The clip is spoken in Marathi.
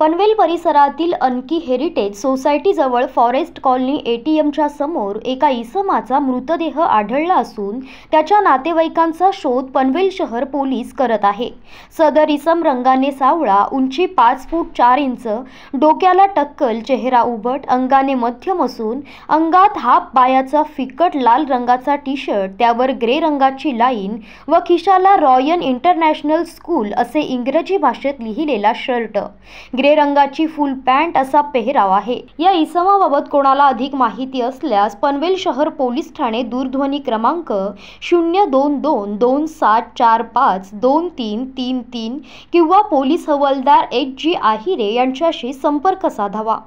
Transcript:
पनवेल परिसरातील अनकी हेरिटेज सोसायटीजवळ फॉरेस्ट कॉलनी एटीएमच्या समोर एका इसमाचा मृतदेह आढळला असून त्याच्या नातेवाईकांचा शोध पनवेल शहर पोलीस करत आहे सदर इसम रंगाने सावळा उंची पाच फूट चार इंच डोक्याला टक्कल चेहरा उबट अंगाने मध्यम असून अंगात हाफ पायाचा फिकट लाल रंगाचा टी शर्ट त्यावर ग्रे रंगाची लाईन व खिशाला रॉयन इंटरनॅशनल स्कूल असे इंग्रजी भाषेत लिहिलेला शर्ट ग्रे रंगाची फुल पॅन्ट असा पेहराव आहे या इसमाबाबत कोणाला अधिक माहिती असल्यास पनवेल शहर पोलीस ठाणे दूरध्वनी क्रमांक शून्य दोन दोन दोन सात चार पाच दोन तीन तीन तीन किंवा पोलीस हवालदार एच जी आहिरे यांच्याशी संपर्क साधावा